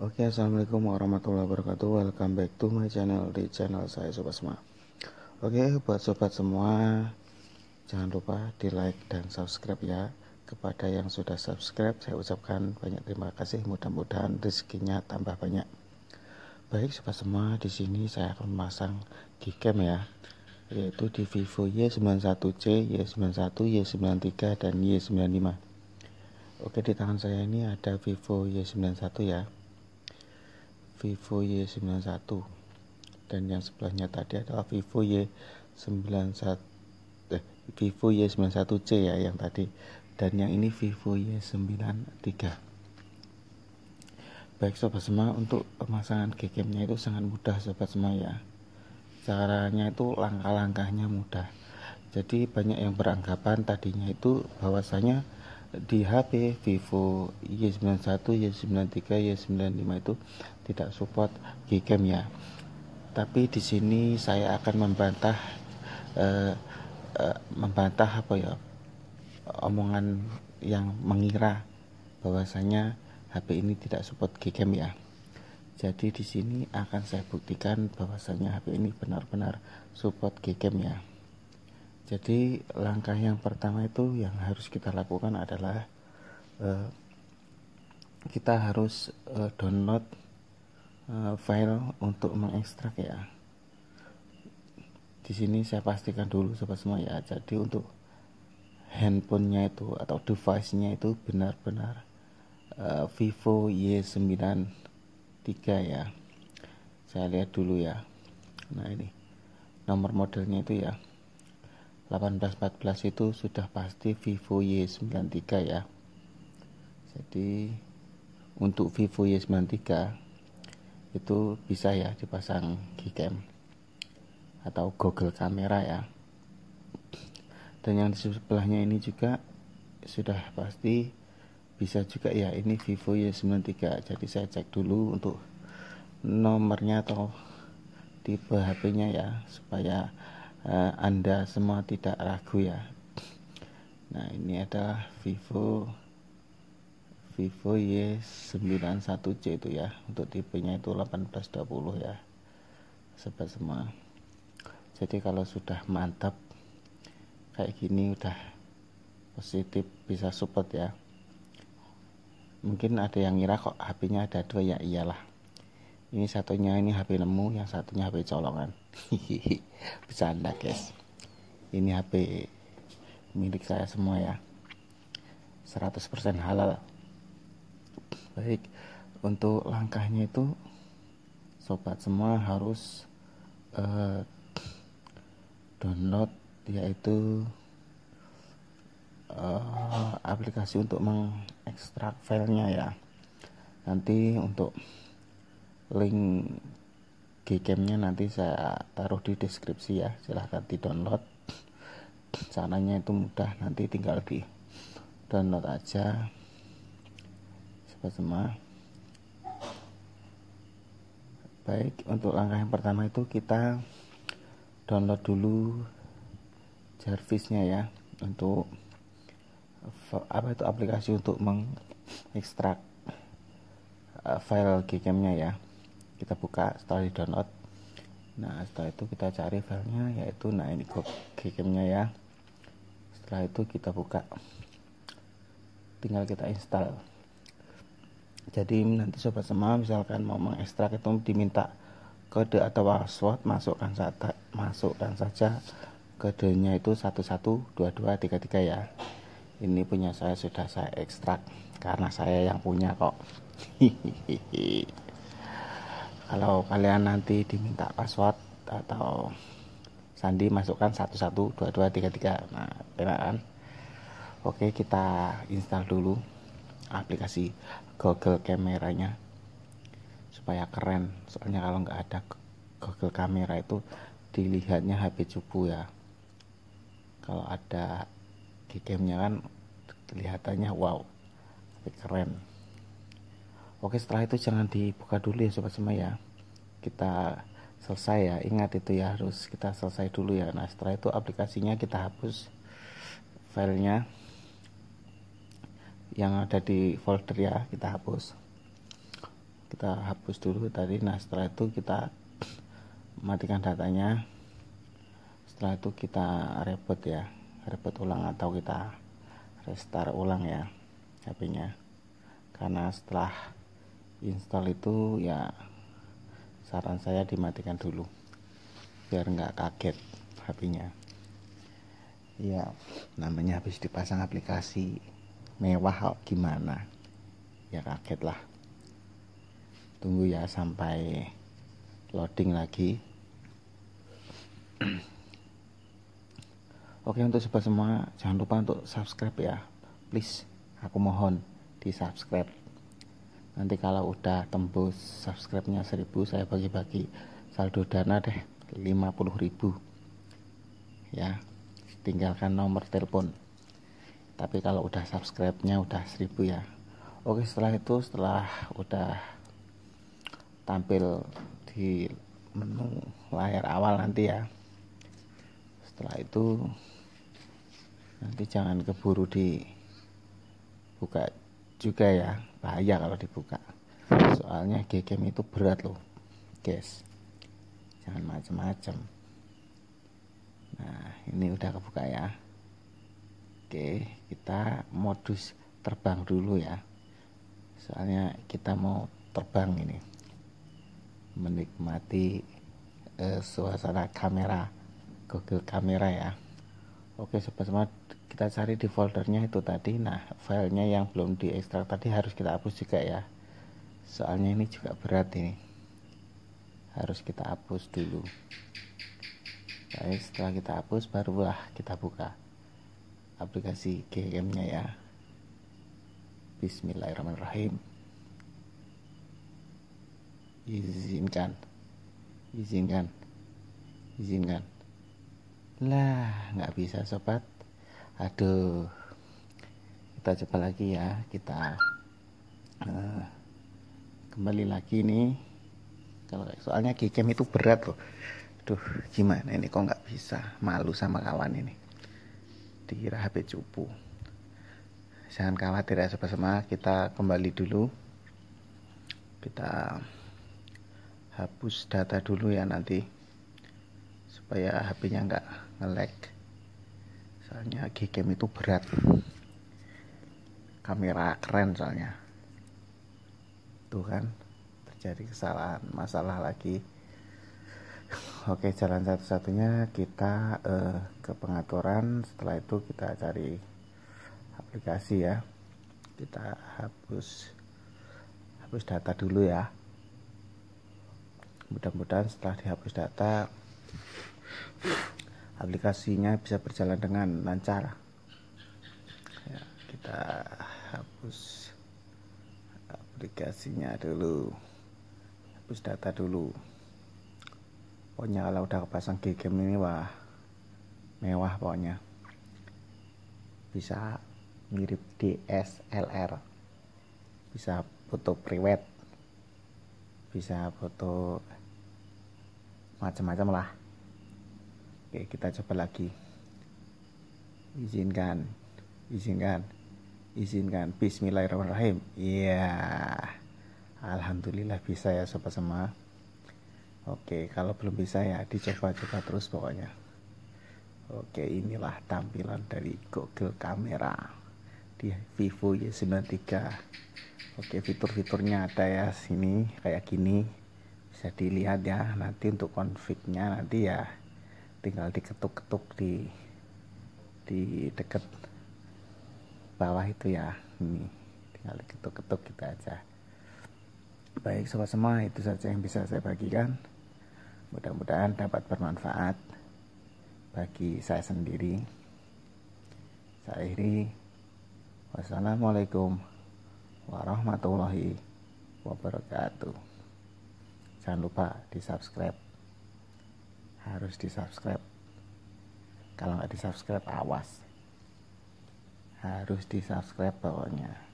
Oke okay, assalamualaikum warahmatullahi wabarakatuh Welcome back to my channel Di channel saya Sobat Semua Oke okay, buat sobat semua Jangan lupa di like dan subscribe ya Kepada yang sudah subscribe Saya ucapkan banyak terima kasih Mudah-mudahan rezekinya tambah banyak Baik sobat semua di sini saya akan memasang gcam ya Yaitu di Vivo Y91C Y91, Y93 dan Y95 Oke di tangan saya ini ada Vivo Y91 ya Vivo Y91 dan yang sebelahnya tadi adalah Vivo Y91 eh, Vivo Y91C ya yang tadi dan yang ini Vivo Y93 baik sobat semua untuk pemasangan gcamnya itu sangat mudah sobat semua ya caranya itu langkah-langkahnya mudah jadi banyak yang beranggapan tadinya itu bahwasanya di HP Vivo Y91, Y93, Y95 itu tidak support Gcam ya. Tapi di sini saya akan membantah eh, eh membantah apa ya omongan yang mengira bahwasanya HP ini tidak support Gcam ya. Jadi di sini akan saya buktikan bahwasanya HP ini benar-benar support Gcam ya. Jadi langkah yang pertama itu yang harus kita lakukan adalah uh, kita harus uh, download uh, file untuk mengekstrak ya. Di sini saya pastikan dulu sobat semua ya. Jadi untuk handphonenya itu atau device-nya itu benar-benar uh, Vivo Y93 ya. Saya lihat dulu ya. Nah ini nomor modelnya itu ya 1814 itu sudah pasti Vivo Y93 ya jadi untuk Vivo Y93 itu bisa ya dipasang gcam atau Google kamera ya dan yang di sebelahnya ini juga sudah pasti bisa juga ya ini Vivo Y93 jadi saya cek dulu untuk nomornya atau tipe HP-nya ya supaya uh, Anda semua tidak ragu ya. Nah, ini adalah Vivo Vivo Y91C itu ya. Untuk tipenya itu 1820 ya. Sobat semua. Jadi kalau sudah mantap kayak gini udah positif bisa support ya. Mungkin ada yang ngira kok HP-nya ada dua ya iyalah ini satunya ini HP nemu yang satunya HP colongan bercanda guys ini HP milik saya semua ya 100% halal baik untuk langkahnya itu sobat semua harus uh, download yaitu uh, aplikasi untuk mengekstrak filenya ya nanti untuk link gcamnya nanti saya taruh di deskripsi ya silahkan di download caranya itu mudah nanti tinggal di download aja sobat semua baik untuk langkah yang pertama itu kita download dulu Jarvisnya ya untuk apa itu aplikasi untuk mengekstrak eh, file gcamnya ya kita buka setelah di download nah setelah itu kita cari filenya yaitu nah ini gamenya ya setelah itu kita buka tinggal kita install jadi nanti sobat semua misalkan mau mengekstrak itu diminta kode atau password masukkan saja masukkan saja kodenya itu 112233 ya ini punya saya sudah saya ekstrak karena saya yang punya kok hehehe kalau kalian nanti diminta password atau sandi masukkan 112233 nah enak kan oke kita install dulu aplikasi Google kameranya supaya keren soalnya kalau nggak ada Google kamera itu dilihatnya HP cupu ya kalau ada gamenya kan kelihatannya wow tapi keren Oke setelah itu jangan dibuka dulu ya sobat semua ya. Kita selesai ya. Ingat itu ya harus kita selesai dulu ya. Nah setelah itu aplikasinya kita hapus filenya yang ada di folder ya kita hapus. Kita hapus dulu tadi. Nah setelah itu kita matikan datanya. Setelah itu kita reboot ya, reboot ulang atau kita restart ulang ya HP-nya. Karena setelah install itu ya saran saya dimatikan dulu biar nggak kaget HP-nya ya namanya habis dipasang aplikasi mewah kok gimana ya kaget lah tunggu ya sampai loading lagi Oke untuk sobat semua jangan lupa untuk subscribe ya please aku mohon di subscribe nanti kalau udah tembus subscribe-nya 1000 saya bagi-bagi saldo dana deh 50.000 ya tinggalkan nomor telepon tapi kalau udah subscribe-nya udah 1000 ya oke setelah itu setelah udah tampil di menu layar awal nanti ya setelah itu nanti jangan keburu di buka juga ya bahaya kalau dibuka soalnya GGM itu berat loh guys jangan macam-macam nah ini udah kebuka ya oke kita modus terbang dulu ya soalnya kita mau terbang ini menikmati eh, suasana kamera Google kamera ya oke sobat-sobat kita cari di foldernya itu tadi nah filenya yang belum diekstrak tadi harus kita hapus juga ya soalnya ini juga berat ini harus kita hapus dulu baik setelah kita hapus barulah kita buka aplikasi GM nya ya Bismillahirrahmanirrahim izinkan izinkan izinkan lah nggak bisa sobat aduh kita coba lagi ya kita uh, kembali lagi nih kalau soalnya gcam itu berat loh duh gimana ini kok nggak bisa malu sama kawan ini dikira HP cupu jangan khawatir ya sobat semua kita kembali dulu kita hapus data dulu ya nanti supaya HP-nya nggak ngelek soalnya gcam itu berat kamera keren soalnya tuh kan terjadi kesalahan masalah lagi Oke jalan satu-satunya kita eh, ke pengaturan setelah itu kita cari aplikasi ya kita hapus hapus data dulu ya mudah-mudahan setelah dihapus data aplikasinya bisa berjalan dengan lancar ya, kita hapus aplikasinya dulu hapus data dulu pokoknya kalau udah pasang game ini wah mewah pokoknya bisa mirip DSLR bisa foto private, bisa foto macam-macam lah Oke, kita coba lagi. Izinkan. Izinkan. Izinkan. Bismillahirrahmanirrahim. Iya. Yeah. Alhamdulillah bisa ya sobat semua. Oke, kalau belum bisa ya dicoba-coba terus pokoknya. Oke, inilah tampilan dari Google Camera di Vivo Y93. Oke, fitur-fiturnya ada ya sini kayak gini. Bisa dilihat ya nanti untuk konfignya nanti ya tinggal diketuk-ketuk di di deket bawah itu ya ini tinggal diketuk-ketuk kita gitu aja baik sobat semua itu saja yang bisa saya bagikan mudah-mudahan dapat bermanfaat bagi saya sendiri saya iri wassalamualaikum warahmatullahi wabarakatuh jangan lupa di subscribe harus di subscribe kalau nggak di subscribe awas harus di subscribe pokoknya